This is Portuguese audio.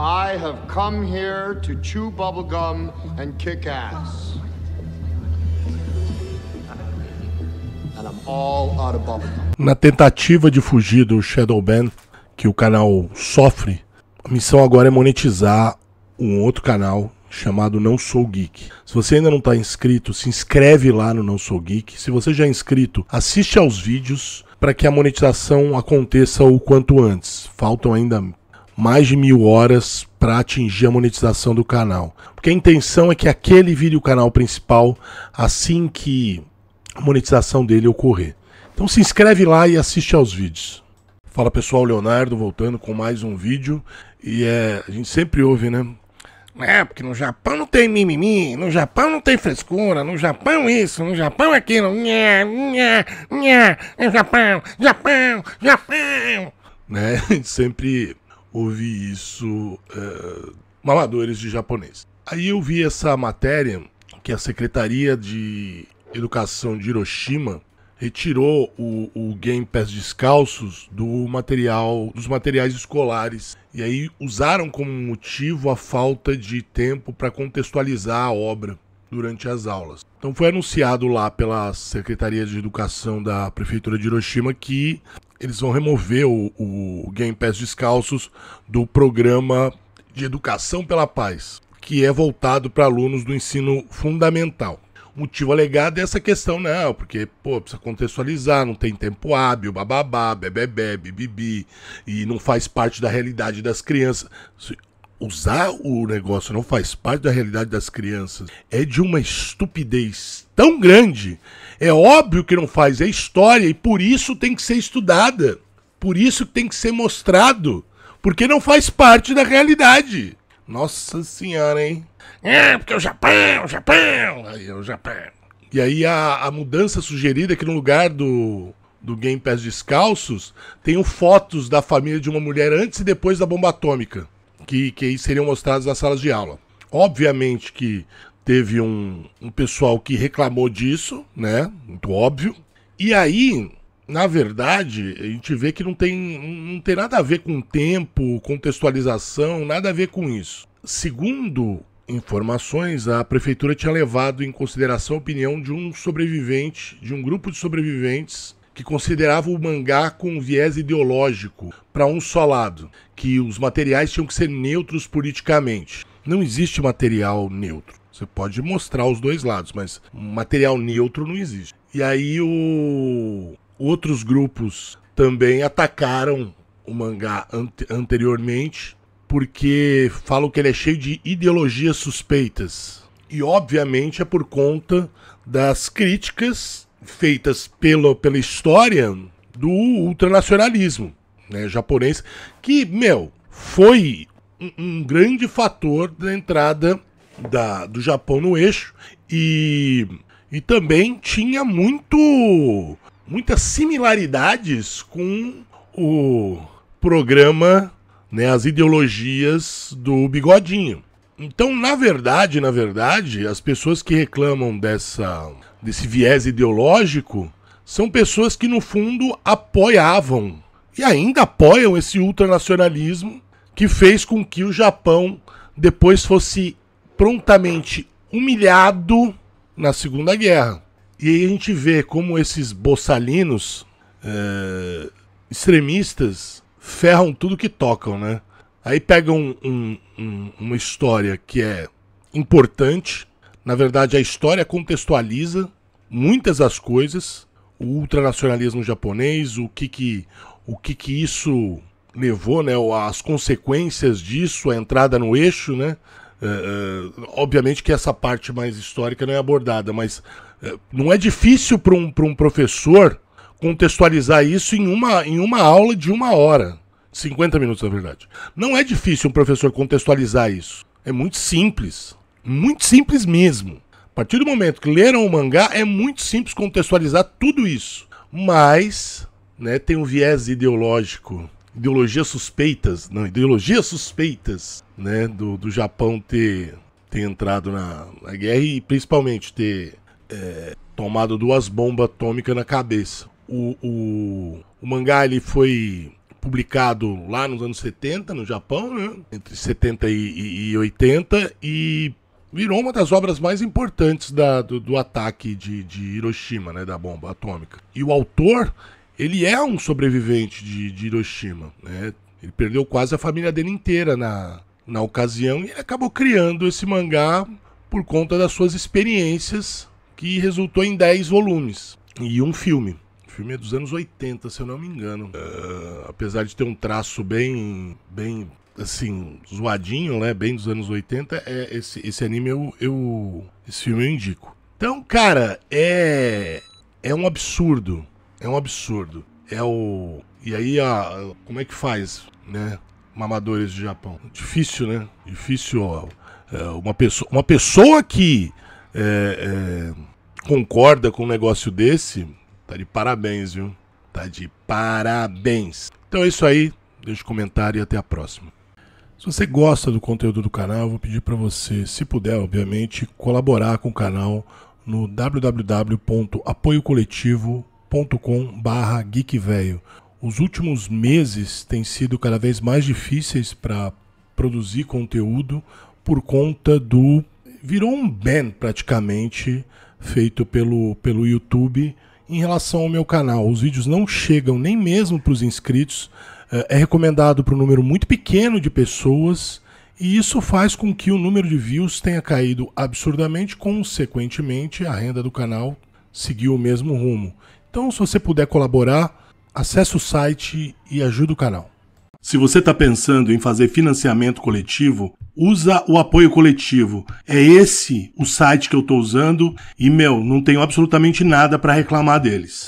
I have come here to chew bubblegum and kick ass. And I'm all out of bubblegum. Na tentativa de fugir do Shadowban que o canal sofre, a missão agora é monetizar um outro canal chamado Não Sou Geek. Se você ainda não está inscrito, se inscreve lá no Não Sou Geek. Se você já é inscrito, assiste aos vídeos para que a monetização aconteça o quanto antes. Faltam ainda mais de mil horas para atingir a monetização do canal. Porque a intenção é que aquele vire o canal principal assim que a monetização dele ocorrer. Então se inscreve lá e assiste aos vídeos. Fala pessoal, Leonardo voltando com mais um vídeo. E é, a gente sempre ouve, né? É, porque no Japão não tem mimimi, no Japão não tem frescura, no Japão isso, no Japão aquilo. Nha, nha, nha, no Japão, Japão, Japão. Né? A gente sempre ouvi isso, é, mamadores de japonês. Aí eu vi essa matéria que a Secretaria de Educação de Hiroshima retirou o, o Game Pass Descalços do material, dos materiais escolares e aí usaram como motivo a falta de tempo para contextualizar a obra durante as aulas. Então foi anunciado lá pela Secretaria de Educação da Prefeitura de Hiroshima que eles vão remover o, o Game Pass Descalços do programa de Educação pela Paz, que é voltado para alunos do ensino fundamental. O motivo alegado é essa questão, não, né? porque, pô, precisa contextualizar, não tem tempo hábil, bababá, bebê, bibi, e não faz parte da realidade das crianças usar o negócio não faz parte da realidade das crianças é de uma estupidez tão grande. É óbvio que não faz, é história e por isso tem que ser estudada. Por isso tem que ser mostrado. Porque não faz parte da realidade. Nossa senhora, hein? É, porque é o Japão, é o Japão. Aí é o Japão. E aí a, a mudança sugerida é que no lugar do, do Game Pass Descalços, tenham fotos da família de uma mulher antes e depois da bomba atômica que, que seriam mostrados nas salas de aula. Obviamente que teve um, um pessoal que reclamou disso, né? Muito óbvio. E aí, na verdade, a gente vê que não tem, não tem nada a ver com tempo, contextualização, nada a ver com isso. Segundo informações, a prefeitura tinha levado em consideração a opinião de um sobrevivente, de um grupo de sobreviventes que considerava o mangá com um viés ideológico para um só lado, que os materiais tinham que ser neutros politicamente. Não existe material neutro. Você pode mostrar os dois lados, mas material neutro não existe. E aí o... outros grupos também atacaram o mangá ante anteriormente porque falam que ele é cheio de ideologias suspeitas. E obviamente é por conta das críticas feitas pelo, pela história do ultranacionalismo né, japonês, que, meu, foi um, um grande fator da entrada da, do Japão no eixo e, e também tinha muito muitas similaridades com o programa, né, as ideologias do Bigodinho. Então, na verdade, na verdade, as pessoas que reclamam dessa desse viés ideológico são pessoas que, no fundo, apoiavam e ainda apoiam esse ultranacionalismo que fez com que o Japão depois fosse prontamente humilhado na Segunda Guerra. E aí a gente vê como esses boçalinos é, extremistas ferram tudo que tocam, né? Aí pegam um, um, uma história que é importante, na verdade, a história contextualiza muitas das coisas, o ultranacionalismo japonês, o que que, o que, que isso levou, né, as consequências disso, a entrada no eixo, né? Uh, obviamente que essa parte mais histórica não é abordada, mas uh, não é difícil para um, um professor contextualizar isso em uma, em uma aula de uma hora. 50 minutos, na verdade. Não é difícil um professor contextualizar isso. É muito simples. Muito simples mesmo. A partir do momento que leram o mangá, é muito simples contextualizar tudo isso. Mas, né, tem um viés ideológico, ideologias suspeitas, não, ideologias suspeitas, né, do, do Japão ter, ter entrado na, na guerra e principalmente ter é, tomado duas bombas atômicas na cabeça. O, o, o, mangá ele foi publicado lá nos anos 70 no Japão, né? entre 70 e, e, e 80, e virou uma das obras mais importantes da, do, do, ataque de, de, Hiroshima, né, da bomba atômica. E o autor, ele é um sobrevivente de, de Hiroshima, né? Ele perdeu quase a família dele inteira na, na ocasião e ele acabou criando esse mangá por conta das suas experiências, que resultou em 10 volumes e um filme. O filme é dos anos 80, se eu não me engano. Uh, apesar de ter um traço bem, bem assim, zoadinho, né? Bem dos anos 80, é, esse, esse anime eu, eu. Esse filme eu indico. Então, cara, é. É um absurdo. É um absurdo. É o. E aí, a, como é que faz, né? Mamadores do Japão. Difícil, né? Difícil. Ó, é, uma, pessoa, uma pessoa que é, é, concorda com um negócio desse, tá de parabéns, viu? Tá de parabéns. Então é isso aí. Deixa o comentário e até a próxima. Se você gosta do conteúdo do canal, vou pedir para você, se puder, obviamente, colaborar com o canal no www.apoiocoletivo.com/geekvelho. Os últimos meses têm sido cada vez mais difíceis para produzir conteúdo por conta do virou um ban praticamente feito pelo, pelo YouTube em relação ao meu canal. Os vídeos não chegam nem mesmo para os inscritos eh, é recomendado para um número muito pequeno de pessoas e isso faz com que o número de views tenha caído absurdamente, consequentemente a renda do canal seguiu o mesmo rumo. Então, se você puder colaborar, acesse o site e ajude o canal. Se você está pensando em fazer financiamento coletivo, usa o apoio coletivo. É esse o site que eu estou usando e, meu, não tenho absolutamente nada para reclamar deles.